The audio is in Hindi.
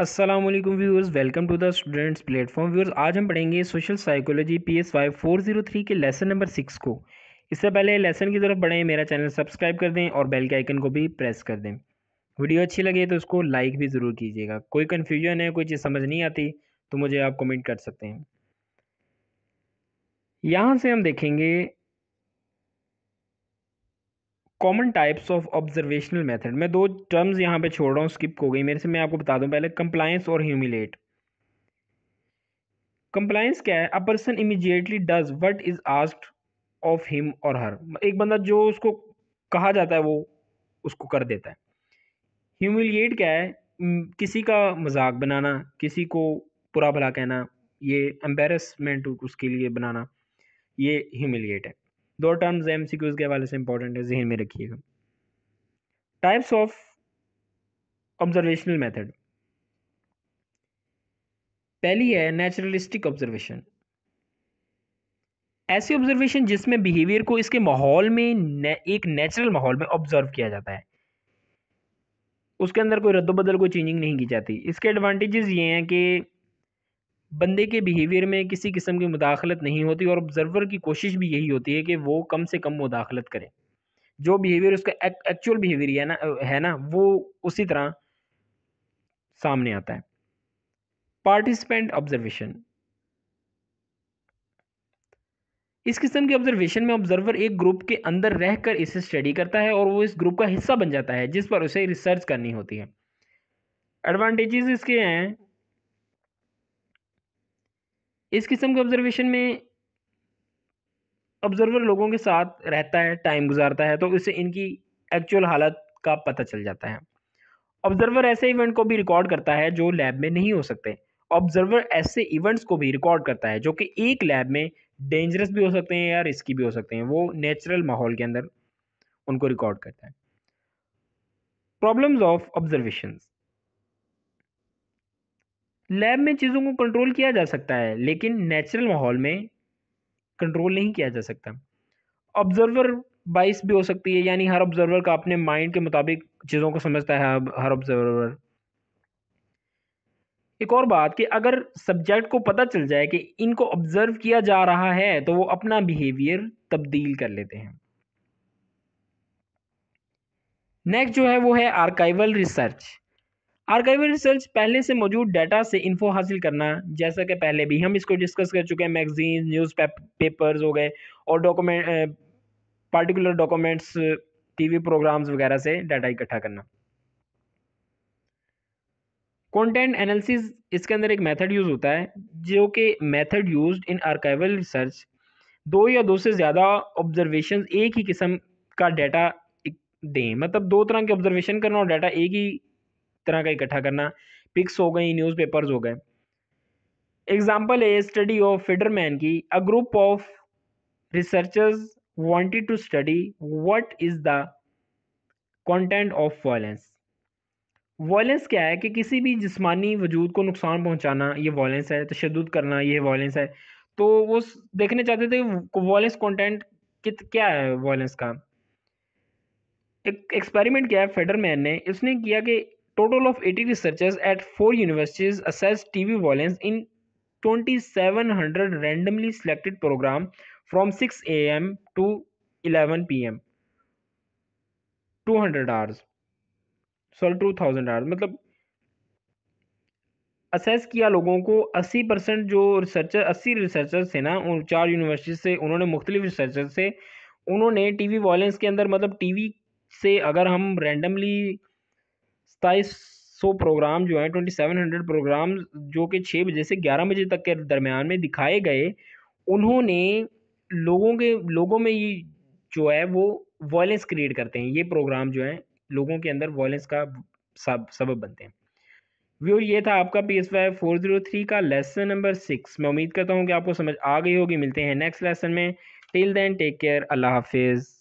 Aslam viewers welcome to the students platform viewers आज हम पढ़ेंगे social psychology P S Y four zero three के लेसन नंबर सिक्स को इससे पहले लेसन की तरफ बढ़ें मेरा चैनल सब्सक्राइब कर दें और बेल के आइकन को भी प्रेस कर दें वीडियो अच्छी लगे तो उसको लाइक भी ज़रूर कीजिएगा कोई कन्फ्यूजन है कोई चीज़ समझ नहीं आती तो मुझे आप कमेंट कर सकते हैं यहाँ से हम देखेंगे common types of observational method मैं दो टर्म्स यहाँ पे छोड़ रहा हूँ स्किप हो गई मेरे से मैं आपको बता दूँ पहले कंप्लायंस और ह्यूमिलेट कंप्लायंस क्या है a person immediately does what is asked of him और हर एक बंदा जो उसको कहा जाता है वो उसको कर देता है ह्यूमिलिएट क्या है किसी का मजाक बनाना किसी को बुरा भला कहना ये एम्बेरसमेंट उसके लिए बनाना ये ह्यूमिलिएट है दो टर्म्स एम सी क्यूज़ के हवाले से इंपॉर्टेंट है जहन में रखिएगा टाइप्स ऑफ ऑब्जर्वेशनल मेथड पहली है नेचुरलिस्टिक ऑब्जर्वेशन ऐसी ऑब्जर्वेशन जिसमें बिहेवियर को इसके माहौल में ने, एक नेचुरल माहौल में ऑब्जर्व किया जाता है उसके अंदर कोई रद्दोबदल कोई चेंजिंग नहीं की जाती इसके एडवांटेजेस ये हैं कि बंदे के बिहेवियर में किसी किस्म की मुदाखलत नहीं होती और ऑब्ज़र्वर की कोशिश भी यही होती है कि वो कम से कम मुदाखलत करें जो बिहेवियर उसका एक्चुअल बिहेवियर है ना है ना वो उसी तरह सामने आता है पार्टिसिपेंट ऑब्जर्वेशन इस किस्म के ऑब्जर्वेशन में ऑब्जर्वर एक ग्रुप के अंदर रहकर इसे स्टडी करता है और वो इस ग्रुप का हिस्सा बन जाता है जिस पर उसे रिसर्च करनी होती है एडवांटेजेस इसके हैं इस किस्म के ऑब्जर्वेशन में ऑब्जर्वर लोगों के साथ रहता है टाइम गुजारता है तो उससे इनकी एक्चुअल हालत का पता चल जाता है ऑब्जर्वर ऐसे इवेंट को भी रिकॉर्ड करता है जो लैब में नहीं हो सकते ऑब्जर्वर ऐसे इवेंट्स को भी रिकॉर्ड करता है जो कि एक लैब में डेंजरस भी हो सकते हैं या रिस्की भी हो सकते हैं वो नेचुरल माहौल के अंदर उनको रिकॉर्ड करता है प्रॉब्लम्स ऑफ ऑब्जर्वेशंस लैब में चीज़ों को कंट्रोल किया जा सकता है लेकिन नेचुरल माहौल में कंट्रोल नहीं किया जा सकता ऑब्जर्वर बाइस भी हो सकती है यानी हर ऑब्जर्वर का अपने माइंड के मुताबिक चीज़ों को समझता है हर ऑब्जर्वर एक और बात कि अगर सब्जेक्ट को पता चल जाए कि इनको ऑब्जर्व किया जा रहा है तो वो अपना बिहेवियर तब्दील कर लेते हैं नेक्स्ट जो है वो है आर्काइवल रिसर्च आर्काइवल रिसर्च पहले से मौजूद डाटा से इन्फो हासिल करना जैसा कि पहले भी हम इसको डिस्कस कर चुके हैं मैगजीन न्यूज़ पेपर्स हो गए और document particular documents TV programmes वगैरह से डाटा इकट्ठा करना कंटेंट एनालिसिस इसके अंदर एक मेथड यूज़ होता है जो कि method used in archival research दो या दो से ज़्यादा ऑब्जर्वेशन एक ही किस्म का डाटा दें मतलब दो तरह के ऑब्जर्वेशन करना और डाटा एक ही तरह का इकट्ठा करना पिक्स हो गई न्यूज़पेपर्स हो गए एग्जाम्पल है स्टडी ऑफ फिडरमैन की a group of researchers wanted to study what is the content of violence violence क्या है कि किसी भी जिसमानी वजूद को नुकसान पहुंचाना ये वॉयलेंस है तशद करना ये वॉयलेंस है तो वो देखने चाहते थे वॉयलेंस कॉन्टेंट कित क्या है वॉयलेंस का एक एक्सपेरिमेंट किया है फेडरमैन ने इसने किया कि Total of 80 researchers at four universities assessed TB violence in 2700 randomly selected program from 6 a.m. to 11 p.m. 200 hours sorry two thousand hours मतलब असेस किया लोगों को अस्सी परसेंट जो रिसर्चर अस्सी रिसर्चर्स थे ना उन चार यूनिवर्सिटी से उन्होंने मुख्तलिफ रिसर्चर्स से उन्होंने टीवी वायलेंस के अंदर मतलब टीवी से अगर हम रैंडमली सत्ताईस सौ प्रोग्राम जो हैं ट्वेंटी सेवन हंड्रेड प्रोग्राम जो कि छः बजे से ग्यारह बजे तक के दरमियान में दिखाए गए उन्होंने लोगों के लोगों में ये जो है वो वॉयलेंस क्रिएट करते हैं ये प्रोग्राम जो है लोगों के अंदर वॉयलेंस का सब सबब बनते हैं व्यूर ये था आपका P S Y four zero three का लेसन नंबर सिक्स मैं उम्मीद करता हूँ कि आपको समझ आ गई होगी मिलते हैं नेक्स्ट लेसन में टिल देन टेक केयर अल्लाह हाफिज़